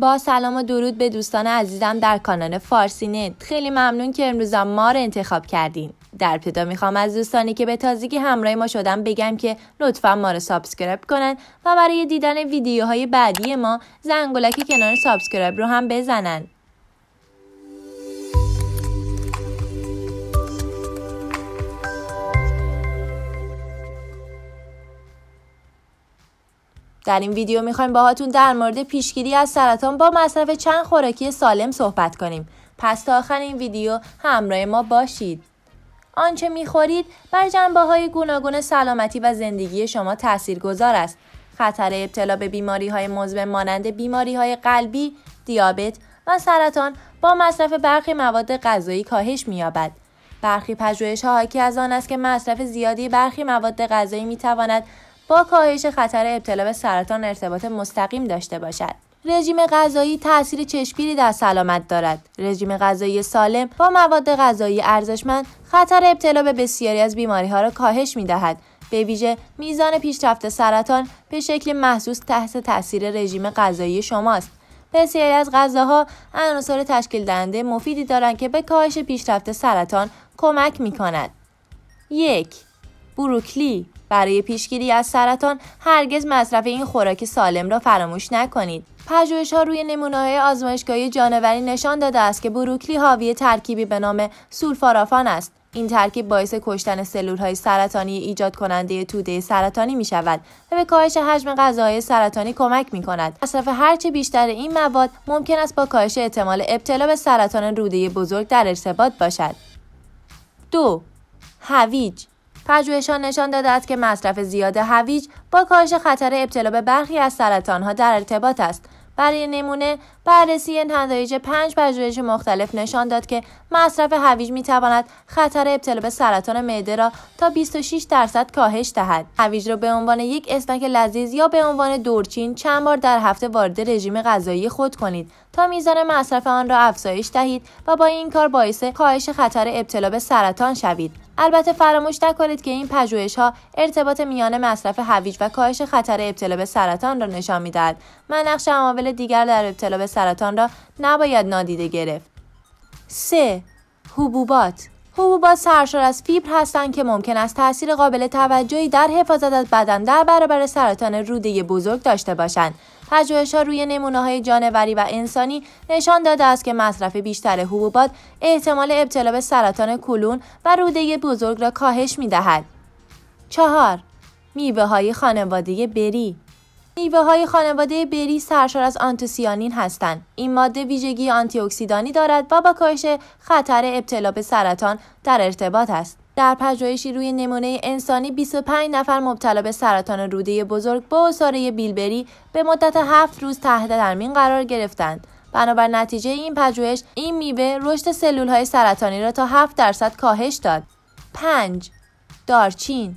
با سلام و درود به دوستان عزیزم در کانال فارسی نت خیلی ممنون که امروزم ما رو انتخاب کردین در ابتدا میخوام از دوستانی که به تازگی همراه ما شدن بگم که لطفا ما رو سابسکرایب کنن و برای دیدن ویدیوهای بعدی ما زنگولک کنار سابسکرایب رو هم بزنن در این ویدیو میخوایم باهاتون در مورد پیشگیری از سرطان با مصرف چند خوراکی سالم صحبت کنیم پس تا آخر این ویدیو همراه ما باشید آنچه میخورید بر جنبه های گوناگون سلامتی و زندگی شما تأثیر گذار است خطر ابتلا به بیماری های مزمن مانند بیماری های قلبی دیابت و سرطان با مصرف برخی مواد غذایی کاهش مییابد برخی پژوهش‌ها حاکی از آن است که مصرف زیادی برخی مواد غذایی میتواند با کاهش خطر ابتلا به سرطان ارتباط مستقیم داشته باشد رژیم غذایی تاثیر چشمگیری در سلامت دارد رژیم غذایی سالم با مواد غذایی ارزشمند خطر ابتلا به بسیاری از بیماری ها را کاهش می دهد به ویژه میزان پیشرفت سرطان به شکل محسوس تحت تاثیر رژیم غذایی شماست بسیاری از غذاها عناصر تشکیل دهنده مفیدی دارند که به کاهش پیشرفت سرطان کمک می کند. یک بروکلی برای پیشگیری از سرطان هرگز مصرف این خوراک سالم را فراموش نکنید ها روی های آزمایشگاهی جانوری نشان داده است که بروکلی حاوی ترکیبی به نام سولفارافان است این ترکیب باعث کشتن سلول های سرطانی ایجاد کننده توده سرطانی می شود و به کاهش حجم غذای سرطانی کمک می کند. مصرف هرچه بیشتر این مواد ممکن است با کاهش احتمال ابتلا به سرطان روده بزرگ در ارتباط باشد. دو هویج پژوهشان نشان داده است که مصرف زیاد هویج با کاهش خطر ابتلا به برخی از سرطانها در ارتباط است برای نمونه بررسی نتایج پنج پژوهش مختلف نشان داد که مصرف هویج میتواند خطر ابتلا به سرطان معده را تا 26 درصد کاهش دهد هویج را به عنوان یک اسنک لذیذ یا به عنوان دورچین چند بار در هفته وارد رژیم غذایی خود کنید تا میزان مصرف آن را افزایش دهید و با این کار باعث کاهش خطر ابتلا به سرطان شوید البته فراموش نکنید که این پژوهش ها ارتباط میان مصرف هویج و کاهش خطر ابتلا به سرطان را نشان میدهد و نقش عوامل دیگر در ابتلا به سرطان را نباید نادیده گرفت 3. حبوبات حبوبات سرشار از فیبر هستند که ممکن است تاثیر قابل توجهی در حفاظت از بدن در برابر سرطان روده بزرگ داشته باشند پژوهش‌ها روی های جانوری و انسانی نشان داده است که مصرف بیشتر حبوبات احتمال ابتلا به سرطان کلون و روده بزرگ را کاهش می‌دهد. 4. میوه های خانواده بری میوه های خانواده بری سرشار از آنتوسیانین هستند. این ماده ویژگی آنتی اکسیدانی دارد و با کاهش خطر ابتلا به سرطان در ارتباط است. در پژوهشی روی نمونه انسانی 25 نفر مبتلا به سرطان روده بزرگ با اصاره بیلبری به مدت 7 روز تحت ترمین قرار گرفتند. بنابر نتیجه این پژوهش این میوه رشد سلول های سرطانی را تا 7 درصد کاهش داد. 5. دارچین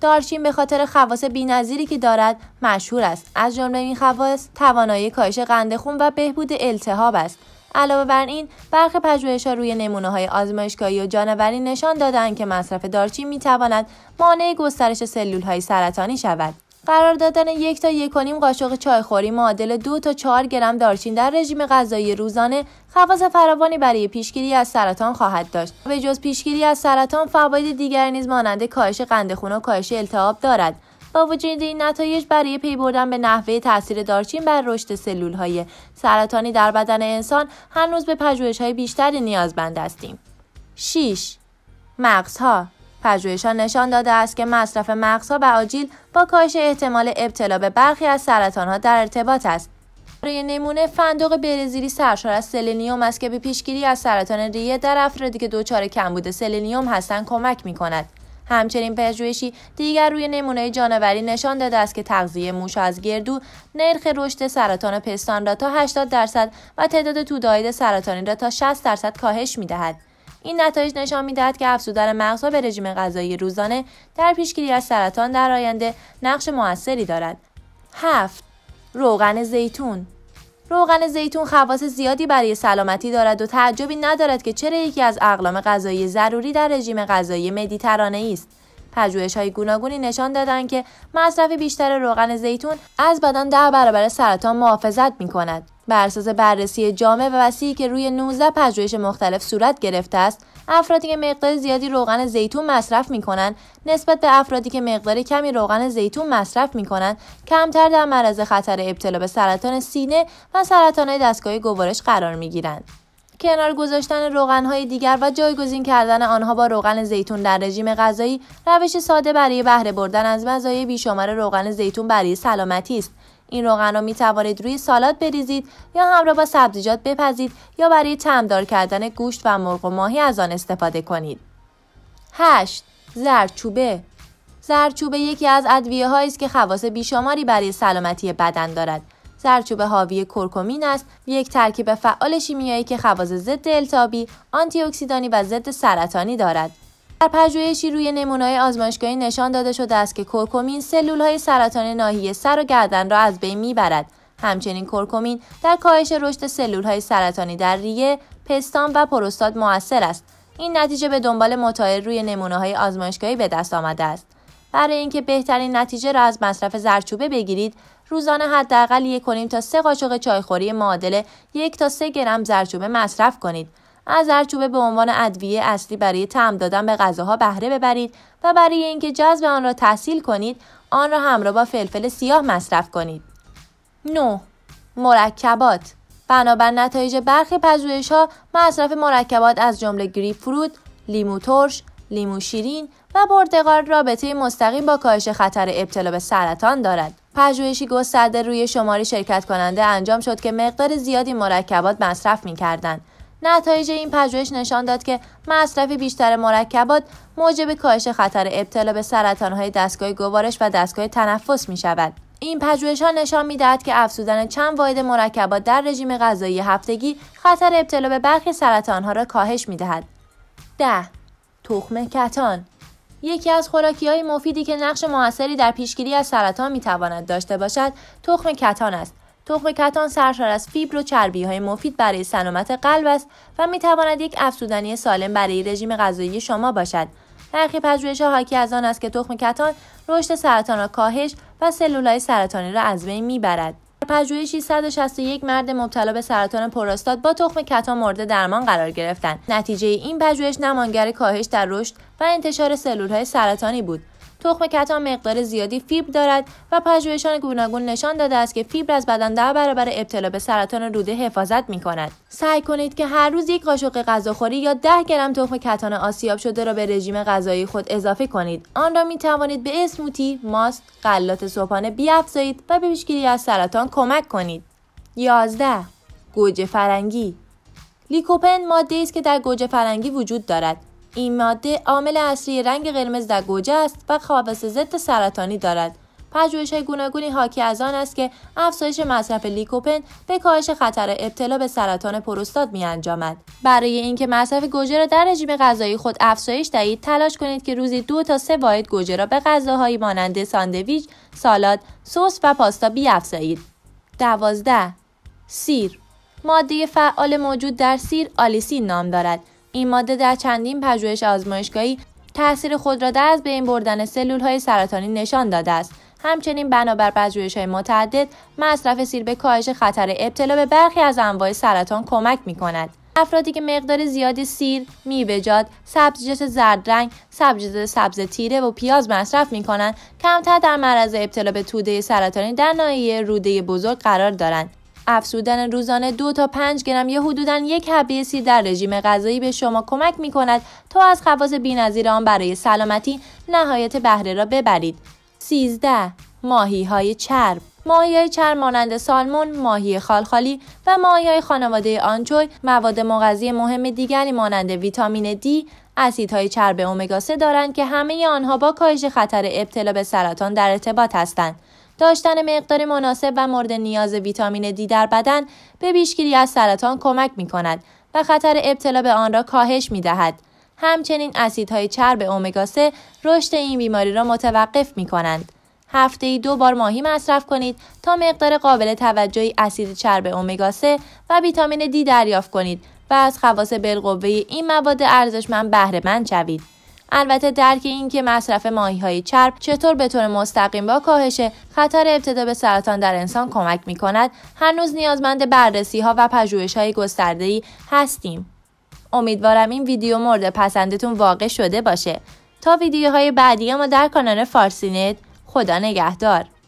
دارچین به خاطر خواص بینظیری که دارد مشهور است از جمله این خواص توانایی کاهش قند خون و بهبود التهاب است علاوه بر این برخی پژوهشها روی نمونه های آزمایشگاهی و جانوری نشان دادند که مصرف دارچین میتواند مانع گسترش سلول های سرطانی شود قرار دادن یک تا یک کنیم قاشق چایخوری معادل دو تا چهار گرم دارچین در رژیم غذایی روزانه خواص فراوانی برای پیشگیری از سرطان خواهد داشت به جز پیشگیری از سرطان فواید دیگری نیز مانند کاهش قند خون و کاهش التهاب دارد با وجود این نتایج برای پی بردن به نحوه تاثیر دارچین بر رشد های سرطانی در بدن انسان هنوز به پژوهش‌های بیشتری نیازمند هستیم 6 مغزها پژوهش‌ها نشان داده است که مصرف مغزها و آجیل با کاهش احتمال ابتلا به برخی از ها در ارتباط است برای نمونه فندق برزیلی سرشار از سلنیوم است که به پیشگیری از سرطان ریه در افرادی که دچار کمبود سلنیوم هستند کمک می کند. همچنین پژوهشی دیگر روی نمونه جانوری نشان داده است که تغذیه موش از گردو نرخ رشد سرطان پستان را تا 80 درصد و تعداد تودهاید سرطانی را تا 60 درصد کاهش می دهد. این نتایج نشان میدهد که افزودن مغزها به رژیم غذایی روزانه در پیشگیری از سرطان در آینده نقش موثری دارد هفت روغن زیتون روغن زیتون خواص زیادی برای سلامتی دارد و تعجبی ندارد که چرا یکی از اقلام غذایی ضروری در رژیم غذایی مدیترانه است پژوهش های گوناگونی نشان دادند که مصرف بیشتر روغن زیتون از بدن ده برابر سرطان محافظت می کند. بر اساس بررسی جامع و وسیعی که روی 19 پژوهش مختلف صورت گرفته است افرادی که مقدار زیادی روغن زیتون مصرف می کنند نسبت به افرادی که مقدار کمی روغن زیتون مصرف می کنند کمتر در معرض خطر ابتلا به سرطان سینه و سرطان دستگاه گوارش قرار می گیرند. کنار گذاشتن های دیگر و جایگزین کردن آنها با روغن زیتون در رژیم غذایی روش ساده برای بهره بردن از مزایای بیشمار روغن زیتون برای سلامتی است این روغن را می توانید روی سالاد بریزید یا همراه با سبزیجات بپزید یا برای تمدار کردن گوشت و مرغ و ماهی از آن استفاده کنید. 8. زردچوبه زردچوبه یکی از ادویه هایی است که خواص بیشماری برای سلامتی بدن دارد. زردچوبه حاوی کرکومین است یک ترکیب فعال شیمیایی که خواص ضد التهابی آنتی اکسیدانی و ضد سرطانی دارد در پژوهشی روی نمونه‌های آزمایشگاهی نشان داده شده است که کرکومین سلول‌های سرطان ناحیه سر و گردن را از بین برد. همچنین کرکومین در کاهش رشد سلول‌های سرطانی در ریه، پستان و پروستات موثر است. این نتیجه به دنبال مطالعه روی نمونه‌های آزمایشگاهی به دست آمده است. برای اینکه بهترین نتیجه را از مصرف زرچوبه بگیرید، روزانه حداقل کنیم تا سه قاشق چایخوری معادل یک تا سه گرم زردچوبه مصرف کنید. از زردچوبه به عنوان ادویه اصلی برای تعم دادن به غذاها بهره ببرید و برای اینکه جذب آن را تحصیل کنید آن را همراه با فلفل سیاه مصرف کنید 9. مرکبات بنابر نتایج برخی پژوهش‌ها مصرف مرکبات از جمله گریپ فروت، لیمو ترش، لیمو شیرین و پرتقال رابطه مستقیم با کاهش خطر ابتلا به سرطان دارد. پژوهشی گسترده روی شماری شرکت کننده انجام شد که مقدار زیادی مرکبات مصرف می‌کردند نتایج این پژوهش نشان داد که مصرف بیشتر مرکبات موجب کاهش خطر ابتلا به سرطانهای دستگاه گوارش و دستگاه تنفس می شود. این پژوهش ها نشان میدهد که افزودن چند واحد مرکبات در رژیم غذایی هفتگی خطر ابتلا به برخی سرطان را کاهش می دهد. ده تخم کتان یکی از خوراکی های مفیدی که نقش موثری در پیشگیری از سرطان می تواند داشته باشد تخم کتان است تخم کتان سرشار از فیبر و چربی های مفید برای سلامت قلب است و می تواند یک افزودنی سالم برای رژیم غذایی شما باشد. برخی پژوهش حاکی از آن است که تخم کتان رشد سرطان را کاهش و های سرطانی را از بین میبرد. پژوهشی 161 مرد مبتلا به سرطان پروستات با تخم کتان مورد درمان قرار گرفتند. نتیجه این پژوهش نمانگر کاهش در رشد و انتشار سلولهای سرطانی بود. تخم کتان مقدار زیادی فیبر دارد و پژوهشان گوناگون نشان داده است که فیبر از بدن در برابر ابتلا به سرطان روده حفاظت می کند سعی کنید که هر روز یک قاشق غذاخوری یا 10 گرم تخم کتان آسیاب شده را به رژیم غذایی خود اضافه کنید آن را می توانید به اسموتی ماست غلات صبحانه بیافزایید و به پیشگیری از سرطان کمک کنید 11 گوجه فرنگی لیکوپن ماده است که در گوجه فرنگی وجود دارد این ماده عامل اصلی رنگ قرمز در گوجه است و خواص ضد سرطانی دارد پژوهش گوناگونی حاکی از آن است که افزایش مصرف لیکوپن به کاهش خطر ابتلا به سرطان می انجامد. برای اینکه مصرف گوجه را در رژیم غذایی خود افزایش دهید تلاش کنید که روزی دو تا سه واحد گوجه را به غذاهایی مانند ساندویچ سالاد سس و پاستا بیافزایید دوازده سیر ماده فعال موجود در سیر آلیسین نام دارد این ماده در چندین پژوهش آزمایشگاهی تاثیر خود را در از بین بردن سلول های سرطانی نشان داده است همچنین بنابر پژوهش های متعدد مصرف سیر به کاهش خطر ابتلا به برخی از انواع سرطان کمک می کند افرادی که مقدار زیادی سیر، میوه‌جات، سبزیجات زرد رنگ، سبزیجات سبز تیره و پیاز مصرف می‌کنند، کمتر در معرض ابتلا به توده سرطانی در ناحیه روده بزرگ قرار دارند. افزودن روزانه دو تا 5 گرم یا حدودا یک حبه سیر در رژیم غذایی به شما کمک می کند تا از خواص بینظیر آن برای سلامتی نهایت بهره را ببرید. 13. ماهی های چرب ماهی های چرب مانند سالمون، ماهی خالخالی و ماهی های خانواده آنچوی مواد مغذی مهم دیگری مانند ویتامین D، اسیدهای چرب امگا 3 دارند که همه آنها با کاهش خطر ابتلا به سرطان در ارتباط هستند. داشتن مقدار مناسب و مورد نیاز ویتامین دی در بدن به پیشگیری از سرطان کمک می کند و خطر ابتلا به آن را کاهش می دهد. همچنین اسیدهای چرب امگا 3 رشد این بیماری را متوقف می کنند. هفته ای دو بار ماهی مصرف کنید تا مقدار قابل توجهی اسید چرب امگا 3 و ویتامین دی دریافت کنید و از خواص بالقوه این مواد ارزشمند بهره مند شوید. البته درک اینکه مصرف ماهی های چرب چطور به طور مستقیم با کاهش خطر ابتدا به سرطان در انسان کمک می کند هنوز نیازمند بررسی ها و پژوهش های گسترده هستیم امیدوارم این ویدیو مورد پسندتون واقع شده باشه تا ویدیوهای بعدی ما در کانال فارسینت خدا نگهدار